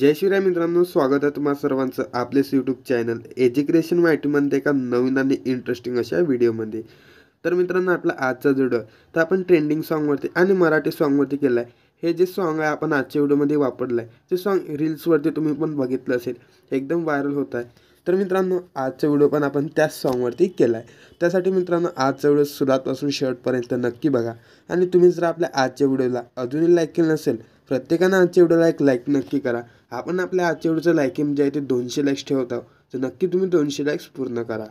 जय श्रीराम मित्रांनो स्वागत आहे तुम्हाला सर्वांचं आपलेच यूट्यूब चॅनल एज्युकेशन माहितीमध्ये एका नवीन आणि इंटरेस्टिंग अशा व्हिडिओमध्ये तर मित्रांनो आपला आजचा जुडो तर आपण ट्रेंडिंग सॉन्गवरती आणि मराठी सॉन्गवरती केलं आहे हे जे सॉन्ग आहे आपण आजच्या व्हिडिओमध्ये वापरलं आहे ते सॉन्ग रील्सवरती तुम्ही पण बघितलं असेल एकदम व्हायरल होत आहे तर मित्रांनो आजचा व्हिडिओ पण आपण त्याच सॉन्गवरती केला आहे त्यासाठी मित्रांनो आजचा व्हिडिओ सुरुवातपासून शेवटपर्यंत नक्की बघा आणि तुम्ही जर आपल्या आजच्या व्हिडिओला अजूनही लाईक केलं नसेल प्रत्येकानं आजच्या व्हिडिओला एक लाईक नक्की करा आपण आपल्या आजच्या लायकिंग जे आहे ते दोनशे लाईक्स ठेवत आहोत तर नक्की तुम्ही दोनशे लाईक्स पूर्ण करा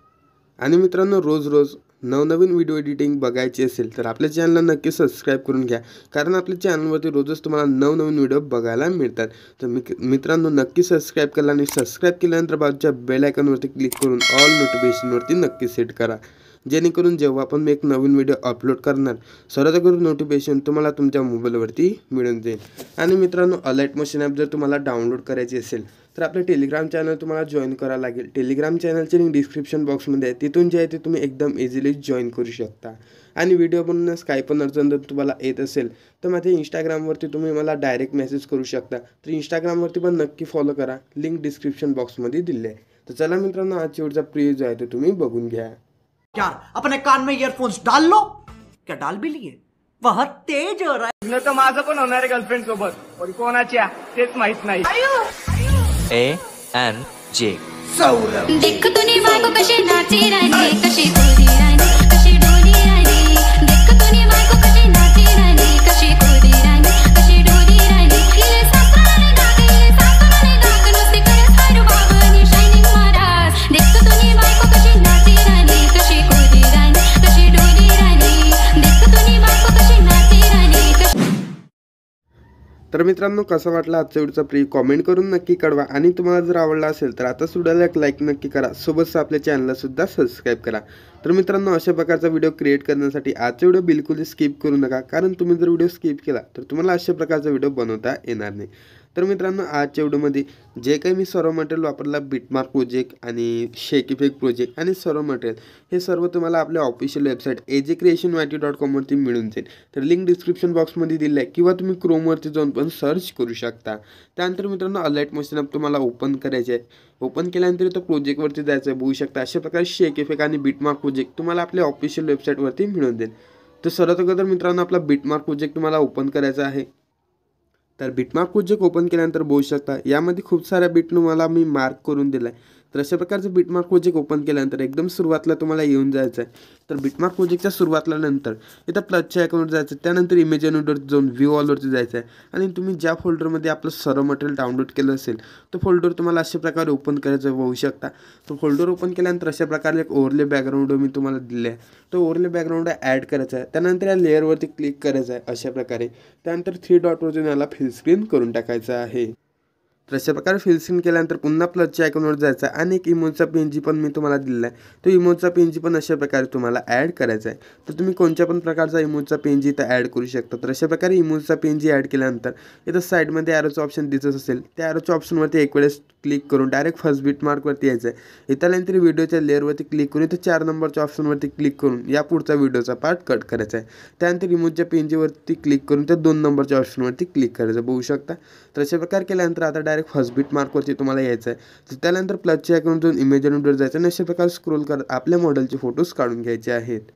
आणि मित्रांनो रोज रोज नवनवीन व्हिडिओ एडिटिंग बघायची असेल तर आपल्या चॅनलला नक्की सबस्क्राईब करून घ्या कारण आपल्या चॅनलवरती रोजच तुम्हाला नवनवीन व्हिडिओ बघायला मिळतात तर मित्रांनो नक्की सबस्क्राईब करा आणि सबस्क्राईब केल्यानंतर बाजूच्या बेल आयकॉनवरती क्लिक करून ऑल नोटिफिकेशनवरती नक्की सेट करा जेणेकरून जेव्हा आपण मी एक नवीन व्हिडिओ अपलोड करणार सर्वात अगोदर नोटिफिकेशन तुम्हाला तुमच्या मोबाईलवरती मिळून जाईल आणि मित्रांनो अलर्ट मशीन ॲप जर तुम्हाला डाउनलोड करायची असेल तर आपले टेलिग्राम चॅनल तुम्हाला जॉईन करावं लागेल टेलिग्राम चॅनलची लिंक डिस्क्रिप्शन बॉक्समध्ये आहे तिथून जे आहे ते तुम्ही एकदम इझिली जॉईन करू शकता आणि व्हिडिओ बनवून स्कायपन पण अडचण जर तुम्हाला येत असेल तर माझ्या इंस्टाग्रामवरती तुम्ही मला डायरेक्ट मेसेज करू शकता तर इंस्टाग्रामवरती पण नक्की फॉलो करा लिंक डिस्क्रिप्शन बॉक्समध्ये दिली आहे तर चला मित्रांनो आजची ऊर्जा प्रिय जो आहे तो तुम्ही बघून घ्या यार अपने कान में ईयरफोन्स डाल लो क्या डाल भी लिए बहुत तेज हो रहा है तो माझं पण होणार आहे गर्लफ्रेंड सोबत पण कोणाची आहे तेच माहित नाही ए एन जे सौरभ देख तुनी बायको कशी नाची राणी कशी तेरी राणी कशी डोली तर मित्रांनो कसं वाटला आजचा व्हिडिओचा प्री कॉमेंट करून नक्की कळवा आणि तुम्हाला जर आवडला असेल तर आता सुद्धा एक लाईक नक्की करा सोबतच आपल्या चॅनललासुद्धा सबस्क्राईब करा तर मित्रांनो अशा प्रकारचा व्हिडिओ क्रिएट करण्यासाठी आजचा व्हिडिओ बिलकुल स्किप करू नका कारण तुम्ही जर व्हिडिओ स्किप केला तर तुम्हाला अशा प्रकारचा व्हिडिओ बनवता येणार नाही तर मित्रांनो आजच्या व्हिडिओमध्ये जे काही मी सर्व मटेरियल वापरला बिटमार्क प्रोजेक्ट आ शेक इफेक्ट प्रोजेक्ट आणि सर्व मटेरियल हे सर्व तुम्हारा अपने official website AJ creation YT dot com कॉमवरती मिळून जाए तो लिंक डिस्क्रिप्शन बॉक्समध्ये दिली है कि तुम्ही क्रोमवरती जाऊन पे सर्च करू शता त्यानंतर मित्रांनो अलर्ट मशीन ॲप तुम्हारा ओपन करायचे आहे ओपन केल्यानंतर तो प्रोजेक्टवरती जायचं आहे बघू शकता अशा प्रकार शेक इफेक्ट आ बिटमार्क प्रोजेक्ट तुम्हारा अपने ऑफिशियल वेबसाइट मिळून जाईल तर सर्वात अगोदर मित्रांनो आपला बिटमार्क प्रोजेक्ट तुम्हारा ओपन करायचा आहे तर बिटमार्क कोज्जक ओपन के बघू शकता यामध्ये खूप साऱ्या बिटनं मला मी मार्क करून दिला आहे तो अशा प्रकार से बीटमार्क प्रोजेक्ट ओपन के एकदम सुरुवातला तुम्हाला यून जाए तो बीटमार्क बिटमार्क प्रोजेक्टच्या सुरुवातला नंतर इथं प्लसच्या अकाउंटवर जायचं त्यानंतर इमेज एनवर जाऊन व्ह्यू ऑलवरती जायचं आहे आणि तुम्ही ज्या फोल्डरमध्ये आपलं सर्व मटेरियल डाउनलोड के तो फोल्डर तुम्हारा अशा प्रकार ओपन करायचं होऊ शकता तो फोल्डर ओपन के अशा प्रकारे एक ओवरले बैकग्राउंड मैं तुम्हारा दिल है तो ओवरले बैकग्राउंड ऐड करायचा आहे त्यानंतर या क्लिक कराए आहे अशा प्रकारे त्यानंतर थ्री डॉटवर जाऊन याला फिलस्क्रीन करूँ टाका है तर अशा प्रकार फिल के केल्यानंतर प्लस प्लसच्या आयकॉनवर जायचं इमोज का एक पी एन जी पण मी तुम्हाला दिलेला आहे तो इमोजचा पी एन जी पण अशा प्रकारे तुम्हाला ॲड करायचा आहे तर तुम्ही कोणत्या पण प्रकारचा पी एन जी इथं ॲड करू शता तर अशा प्रकारे इमोजचा पी एन जी ॲड केल्यानंतर इथं साईडमध्ये ॲरोचं ऑप्शन दिसत तो त्या ऑप्शन ऑप्शनवरती एक वेस क्लिक करून डायरेक्ट फर्स्ट बीट मार्क यायचं आहे इथं नंतर व्हिडिओच्या क्लिक करून इथं चार नंबरच्या ऑप्शनवरती क्लिक करून या वीडियो का पार्ट कट करायचा आहे त्यानंतर इमोजच्या पी एन जीवरती क्लिक करून त्या दोन ऑप्शन ऑप्शनवरती क्लिक करायचं बघू शकता अशा प्रकारे केल्यानंतर आता डायरेक्ट फर्स्ट बीट मार्कवरती है यायचं आहे तर त्यानंतर प्लसच्या अकाउंटून इमेजनवर जायचं आणि अशा प्रकारे स्क्रोल करत आपल्या मॉडेलचे फोटोज काढून घ्यायचे आहेत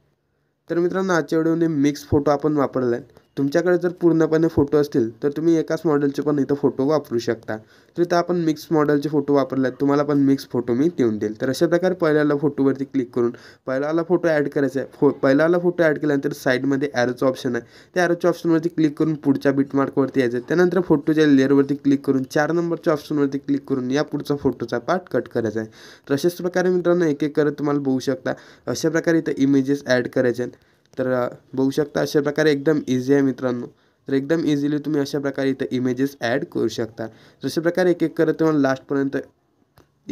तर मित्रांनो आजच्या मिक्स फोटो अपन वापरला आहे तुमच्याकडे जर पूर्णपने फोटो असतील तो तुम्हें एक मॉडल पण पे फोटो वपरू शकता तो इथं आपण मिक्स के फोटो वापरला तुम्हारा पिक्स फोटो मी देन देईल तर अशा प्रकारे पहिल्याला फोटोवरती क्लिक करूँ पहिल्याला फोटो ऐड कराए फो पैला फोटो ऐड के साइड में ॲरोचं ऑप्शन है तो ॲरोच्या ऑप्शन क्लिक करून पुढच्या बिटमार्कवरती यायचं फोटो फोटोच्या लेअरवरती क्लिक करून चार नंबरच्या ऑप्शनवरती क्लिक करून या पुढचा फोटोचा पार्ट कट करायचा आहे अशाच प्रकार मित्रों एक एक करत तुम्हाला बहू शकता अशा प्रकार इथं इमेजेस ऐड करायचे आहेत तर बघू शकता अशा प्रकार एकदम इजी है मित्रांनो तर एकदम इजीली तुम्हें अशा प्रकार इथं इमेजेस ऐड करू शकता जशा प्रकारे एक एक करत तुम्हाला लास्टपर्यंत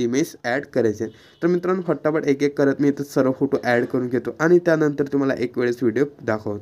इमेज ऐड कराए तो मित्रों फटाफट एक एक करत मी इथं सर्व फोटो ऐड करूँ घोनर तुम्हारा एक वेस वीडियो दाखो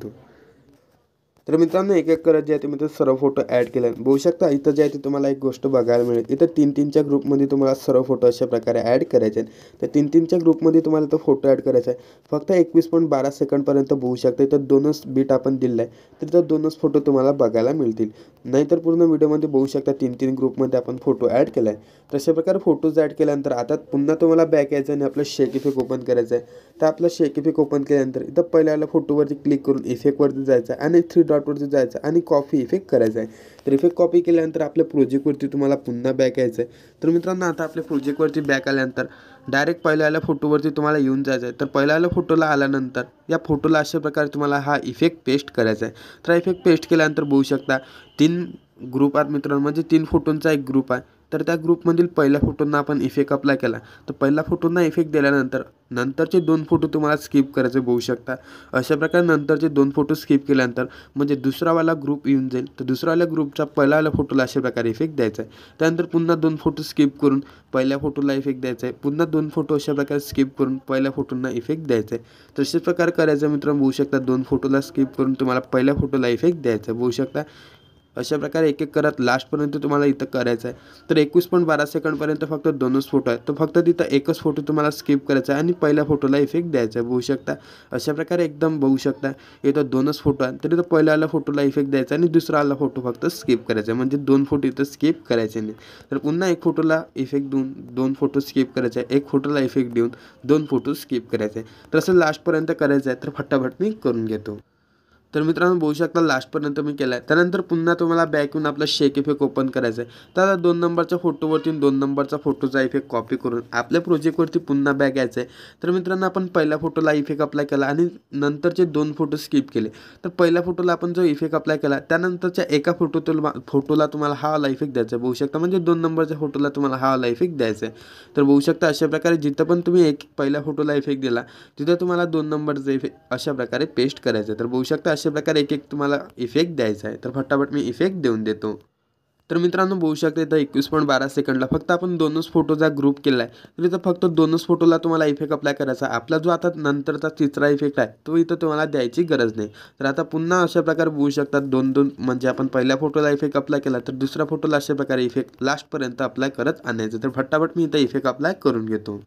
तर मित्रांनो एक एक करत जे आहे ते मित्र सर्व फोटो ॲड केले बघू शकता इथं जे आहे ते तुम्हाला एक गोष्ट बघायला मिळेल इथं तीन तीनच्या ग्रुपमध्ये तुम्हाला सर्व फोटो अशा प्रकारे ॲड करायचे आहेत तर तीन तीनच्या ग्रुपमध्ये तुम्हाला तो फोटो ॲड करायचा आहे फक्त एकवीस पॉईंट बारा सेकंडपर्यंत बघू शकता इथं दोनच बीट आपण दिलेलं आहे तर इथं दोनच फोटो तुम्हाला बघायला मिळतील नाहीतर पूर्ण व्हिडिओमध्ये बघू शकता तीन तीन ग्रुपमध्ये आपण फोटो ॲड केला आहे तशा प्रकारे फोटोज ॲड केल्यानंतर आता पुन्हा तुम्हाला बॅक यायचं आणि आपलं शेक इफेक ओपन करायचं आहे तर आपलं शेक इफेक ओपन केल्यानंतर इथं पहिल्याला फोटोवरती क्लिक करून इफेक्टवरती जायचं आहे आणि थ्री डॉटवरती जायचं आणि कॉफी इफेक्ट करायचा आहे इफेक्ट कॉपी के आपल्या प्रोजेक्टवरती तुम्हाला पुनः बैक यायचं तो मित्रों मित्रांनो आता आपल्या प्रोजेक्टवरती बॅक आल्यानंतर डायरेक्ट पहिल्याला फोटो तुम्हाला येऊन जायचं तो तर पहिल्याला फोटोला आल्यानंतर या फोटोला अशा प्रकारे तुम्हाला हा इफेक्ट पेस्ट करायचा आहे इफेक्ट पेस्ट केल्यानंतर बघू शकता तीन ग्रुप आहेत मित्रांनो म्हणजे तीन फोटोंचा एक ग्रुप आहे तर त्या ग्रुपमधील पहिल्या फोटोंना आपण इफेक्ट अप्लाय केला तर पहिल्या फोटोंना इफेक्ट दिल्यानंतर नंतरचे दोन फोटो तुम्हाला स्किप करायचे बघू शकता अशा प्रकारे नंतरचे दोन फोटो स्किप केल्यानंतर म्हणजे दुसरावाला ग्रुप येऊन जाईल तर दुसरावाल्या ग्रुपचा पहिल्यावाल्या फोटोला अशा प्रकारे इफेक्ट द्यायचा आहे त्यानंतर पुन्हा दोन फोटो स्किप करून पहिल्या फोटोला इफेक्ट द्यायचा आहे पुन्हा दोन फोटो अशा प्रकारे स्किप करून पहिल्या फोटोंना इफेक्ट द्यायचा आहे तसेच प्रकार करायचं मित्रांनो बघू शकता दोन फोटोला स्किप करून तुम्हाला पहिल्या फोटोला इफेक्ट द्यायचा आहे बघू शकता अशा प्रकार एक एक करत लास्टपर्यंत तुम्हाला इथं करायचं आहे तर एकवीस पॉईंट बारा सेकंडपर्यंत फक्त दोनच फोटो है तो फक्त तिथं एकच फोटो तुम्हारा स्किप करायचा आहे आणि फोटोला इफेक्ट द्यायचा आहे बघू शकता अशा प्रकारे एकदम बघू शकता इथं दोनों फोटो आहेत तर पैला पहिल्याला फोटोला इफेक्ट द्यायचा आणि दुसरा आला फोटो फक्त स्किप करायचा आहे म्हणजे दोन फोटो इतना स्किप कराए नहीं तो पुनः एक फोटोला इफेक्ट देऊन दोन फोटो स्किप कराए एक फोटोला इफेक्ट देऊन दोन फोटो स्किप करायचे आहे लास्टपर्यंत कराए तो फटाफट मैं करो तो मित्रों बहु शकता लास्टपर्यंत मैं केला आहे त्यानंतर पुन्हा तुम्हाला शेक इफेक्ट ओपन करायचा आहे तर दोन नंबरच्या फोटोवरती दोन नंबरचा फोटोचा इफेक्ट कॉपी करूँ आपल्या प्रोजेक्ट पुन्हा पुनः यायचं आहे तर मित्रांनो आपण पैला फोटोला इफेक्ट अप्लाय केला आणि दोन फोटो स्किप के लिए पैला फोटोला आपण जो इफेक्ट अप्लाय केला त्यानंतरच्या एका फोटो फोटोला तुम्हारा हा वाला इफेक्ट द्यायचा आहे बघू शकता म्हणजे दोन नंबरच्या फोटोला तुम्हारा हा वाला इफेक्ट द्यायचा आहे तर शकता अशा प्रकार जिथं तुम्हें एक पहिल्या फोटोला इफेक्ट दिला तिथं तुम्हाला दोन नंबर इफेक्ट अशा प्रकारे पेस्ट कराए तो बहु बघू शकता अशा प्रकार एक एक तुम्हारा इफेक्ट द्यायचा है तो फटाफट मैं इफेक्ट देऊन देतो तो मित्रांनो बहु शकता इथं एकवीस पॉईंट बारा सेकंडला फक्त आपण दोनच फोटोचा ग्रुप के आहे तर फक्त दोनच फोटोला तुम्हारा इफेक्ट अप्लाय करायचा आपला जो आता नंतरचा तिसरा इफेक्ट है तो इथं तुम्हाला द्यायची गरज नहीं तो आता पुन्हा अशा प्रकार बघू शकतात दोन दोन म्हणजे आपण पहिल्या फोटोला इफेक्ट अप्लाय केला दुसरा फोटोला अशा प्रकार इफेक्ट लास्टपर्यंत अप्लाय करत आणायचं तर फटाफट मैं इतना इफेक्ट अप्लाय करून घेतो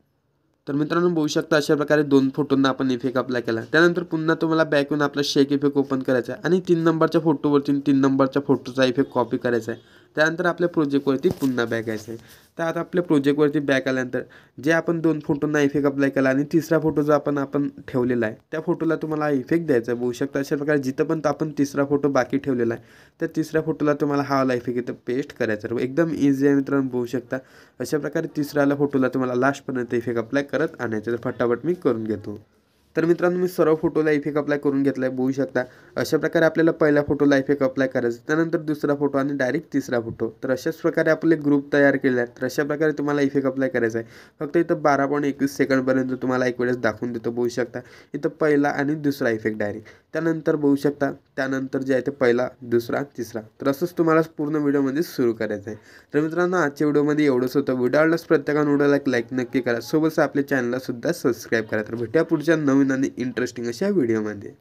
तर मित्रांनो बघू शकता अशा प्रकारे दोन फोटोंना आपण इफेक्ट अप्लाय केला त्यानंतर पुन्हा तुम्हाला बॅक येऊन आपला शेक इफेक्ट ओपन करायचा आहे आणि तीन नंबरच्या फोटोवरती तीन नंबरच्या फोटोचा इफेक्ट कॉपी करायचा आहे त्यानंतर आपल्या प्रोजेक्टवरती पुन्हा बॅक यायचं आहे तर आता आपल्या प्रोजेक्टवरती बॅक आल्यानंतर जे आपण दोन फोटोंना इफेक्ट अप्लाय केला आणि तिसरा फोटो जो आपण आपण ठेवलेला आहे त्या फोटोला तुम्हाला इफेक्ट द्यायचा आहे बघू शकता अशा प्रकारे जिथं पण आपण तिसरा फोटो बाकी ठेवलेला आहे त्या तिसऱ्या फोटोला तुम्हाला हा वाला इफेक्ट इथं पेस्ट करायचा आहे एकदम इझी आहे मित्रांनो बघू शकता अशा प्रकारे तिसऱ्याला फोटोला तुम्हाला लास्टपर्यंत इफेक्ट अप्लाय करत आणायचं तर फटाफट मी करून घेतो तर मित्रांनो मी सर्व फोटोला इफेक्ट अप्लाय करून घेतला आहे बघू शकता अशा प्रकारे आपल्याला पहिला फोटोला इफेक्ट अप्लाय करायचा त्यानंतर दुसरा फोटो आणि डायरेक्ट तिसरा फोटो तर अशाच प्रकारे आपले ग्रुप तयार केले आहेत तर अशा प्रकारे तुम्हाला इफेक्ट अप्लाय करायचा आहे फक्त इथं बारा पॉईंट एकवीस सेकंडपर्यंत तुम्हाला एक वेळेस दाखवून देतो बघू शकता इथं पहिला आणि दुसरा इफेक्ट डायरेक्ट त्यानंतर बघू शकता त्यानंतर जे आहे ते पहिला दुसरा तिसरा तर असंच तुम्हाला पूर्ण व्हिडिओमध्ये सुरू करायचं आहे तर मित्रांनो आजच्या व्हिडिओमध्ये एवढंच होतं व्हिडिओ आवडलाच प्रत्येकानं व्हिडिओला एक लाईक नक्की करा सोबतच आपल्या चॅनललासुद्धा सबस्क्राईब करा तर भेटूया पुढच्या नवीन आणि इंटरेस्टिंग अशा व्हिडिओमध्ये